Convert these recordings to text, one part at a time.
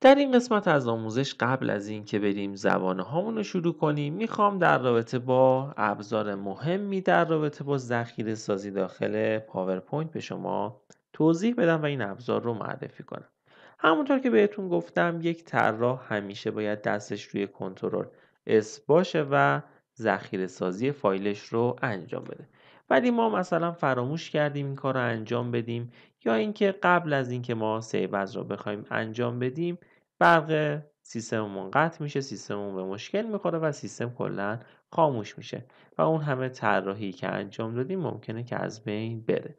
در این قسمت از آموزش قبل از اینکه بریم زبان رو شروع کنیم میخوام در رابطه با ابزار مهمی در رابطه با ذخیره سازی داخل پاورپوینت به شما توضیح بدم و این ابزار رو معرفی کنم همونطور که بهتون گفتم یک طراح همیشه باید دستش روی کنترل اس باشه و ذخیره سازی فایلش رو انجام بده ولی ما مثلا فراموش کردیم این کار رو انجام بدیم یا اینکه قبل از اینکه ما سیوز را بخوایم انجام بدیم برق سیستممون قطع میشه سیستممون به مشکل میخوره و سیستم کلا خاموش میشه و اون همه طراحی که انجام دادیم ممکنه که از بین بره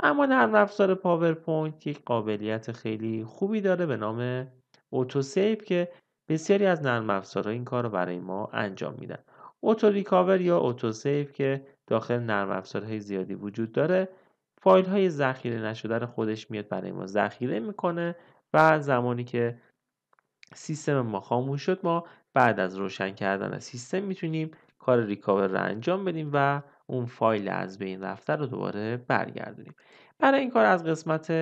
اما نرم افزار پاورپوینت یک قابلیت خیلی خوبی داره به نام اوتو که بسیاری از نرم افزارها این کار رو برای ما انجام میدن اوتو ریکاور یا اوتو که داخل نرم افزارهای زیادی وجود داره فایل های ذخیره نشدن خودش میاد برای ما ذخیره میکنه و زمانی که سیستم ما خاموش شد ما بعد از روشن کردن سیستم میتونیم کار ریکاور رو انجام بدیم و اون فایل از بین رفته رو دوباره برگردونیم برای این کار از قسمت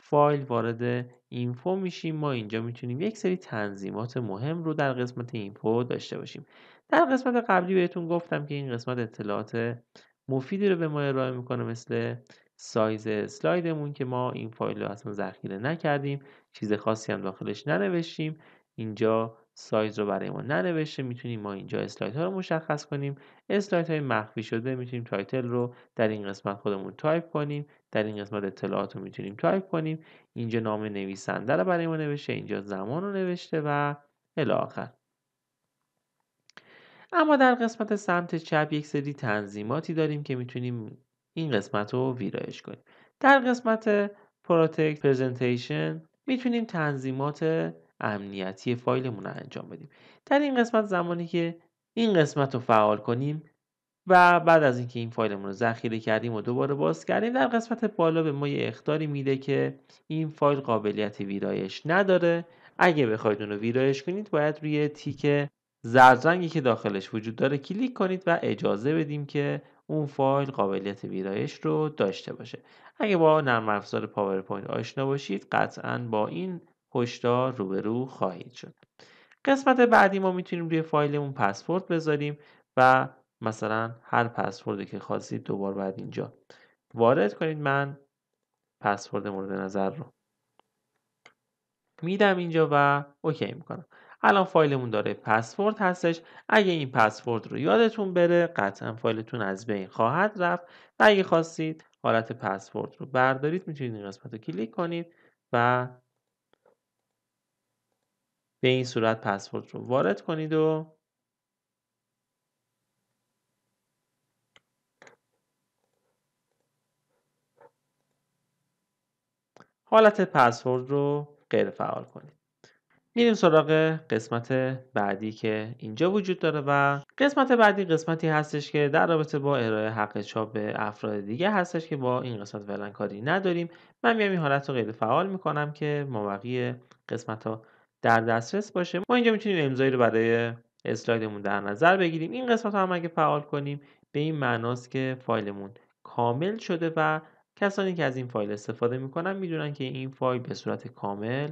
فایل وارد اینفو میشیم ما اینجا میتونیم یک سری تنظیمات مهم رو در قسمت اینفو داشته باشیم در قسمت قبلی بهتون گفتم که این قسمت اطلاعات مفیدی رو به ما ارائه میکنه مثل سایز سلایدمون که ما این فایل رو اصلا ذخیره نکردیم چیز خاصی هم داخلش ننوشتیم اینجا سایز رو برای ما ننوشته میتونیم ما اینجا اسلایت ها رو مشخص کنیم اسلایت های مخفی شده میتونیم تایتل رو در این قسمت خودمون تایپ کنیم در این قسمت اطلاعات رو میتونیم تایپ کنیم اینجا نام نویسنده رو برای ما نوشته اینجا زمان رو نوشته و الی اما در قسمت سمت چپ یک سری تنظیماتی داریم که میتونیم این قسمت رو ویرایش کنیم در قسمت پروتکت پرزنتیشن میتونیم تنظیمات امنیتی فایلمون رو انجام بدیم در این قسمت زمانی که این قسمت رو فعال کنیم و بعد از اینکه این فایلمون رو ذخیره کردیم و دوباره باز کردیم در قسمت بالا به ما یه اختاری میده که این فایل قابلیت ویرایش نداره اگه بخواید اون رو ویرایش کنید باید روی تیک زرد که داخلش وجود داره کلیک کنید و اجازه بدیم که اون فایل قابلیت ویرایش رو داشته باشه اگه با نرم افزار پاورپوینت آشنا باشید قطعا با این هشدار روبرو خواهید شد قسمت بعدی ما میتونیم روی فایلمون پسورد بذاریم و مثلا هر پسوردی که خواستید دوبار بعد اینجا وارد کنید من پسورد مورد نظر رو میدم اینجا و اوکی میکنم الان فایلمون داره پسورد هستش اگه این پسورد رو یادتون بره قطعا فایلتون از بین خواهد رفت و اگه خواستید حالت پسورد رو بردارید میتونید این قسمت رو کلیک کنید و به این صورت پسورد رو وارد کنید و حالت پسورد رو غیر فعال کنید میریم سراغ قسمت بعدی که اینجا وجود داره و قسمت بعدی قسمتی هستش که در رابطه با ارائه حق چاپ به افراد دیگه هستش که با این قسمت فعلا کاری نداریم من میام این حالت رو غیر فعال میکنم که مابقی قسمت ها در دسترس باشه ما اینجا میتونیم امضایی رو برای اسلایدمون در نظر بگیریم این قسمت هم اگه فعال کنیم به این معناست که فایلمون کامل شده و کسانی که از این فایل استفاده میکنن میدونن که این فایل به صورت کامل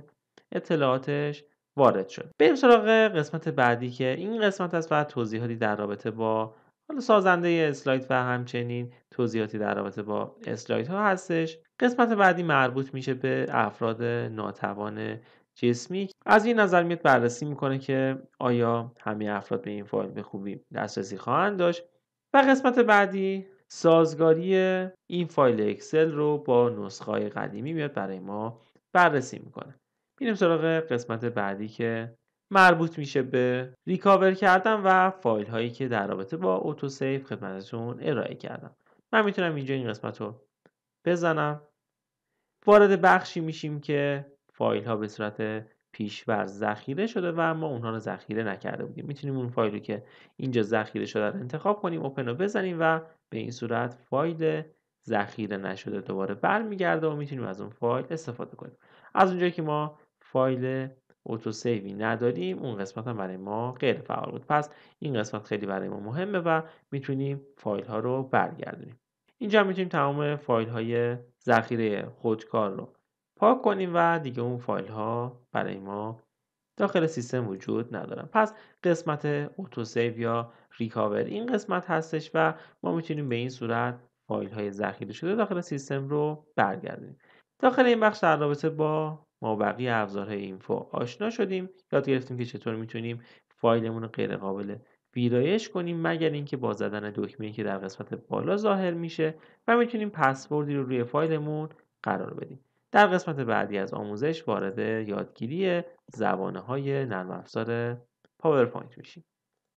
اطلاعاتش وارد شد بریم سراغ قسمت بعدی که این قسمت است و توضیحاتی در رابطه با حالا سازنده اسلاید و همچنین توضیحاتی در رابطه با اسلاید ها هستش قسمت بعدی مربوط میشه به افراد ناتوان جسمی از این نظر میاد بررسی میکنه که آیا همه افراد به این فایل به خوبی دسترسی خواهند داشت و قسمت بعدی سازگاری این فایل اکسل رو با نسخه های قدیمی میاد برای ما بررسی میکنه میریم سراغ قسمت بعدی که مربوط میشه به ریکاور کردن و فایل هایی که در رابطه با اوتو سیف خدمتتون ارائه کردم من میتونم اینجا این قسمت رو بزنم وارد بخشی میشیم که فایل ها به صورت پیشور ذخیره شده و ما اونها رو ذخیره نکرده بودیم میتونیم اون فایل رو که اینجا ذخیره شده رو انتخاب کنیم اوپن رو بزنیم و به این صورت فایل ذخیره نشده دوباره برمیگرده و میتونیم از اون فایل استفاده کنیم از اونجایی که ما فایل اوتو سیوی نداریم اون قسمت هم برای ما غیر فعال بود پس این قسمت خیلی برای ما مهمه و میتونیم فایل ها رو برگردونیم اینجا میتونیم تمام فایل های ذخیره خودکار رو پاک کنیم و دیگه اون فایل ها برای ما داخل سیستم وجود ندارن پس قسمت اوتو سیو یا ریکاور این قسمت هستش و ما میتونیم به این صورت فایل های ذخیره شده داخل سیستم رو برگردیم داخل این بخش در رابطه با ما بقیه ابزارهای اینفو آشنا شدیم یاد گرفتیم که چطور میتونیم فایلمون رو غیر قابل ویرایش کنیم مگر اینکه با زدن دکمه که در قسمت بالا ظاهر میشه و میتونیم پسوردی رو روی فایلمون قرار بدیم در قسمت بعدی از آموزش وارد یادگیری زبانه های نرم افزار پاورپوینت میشیم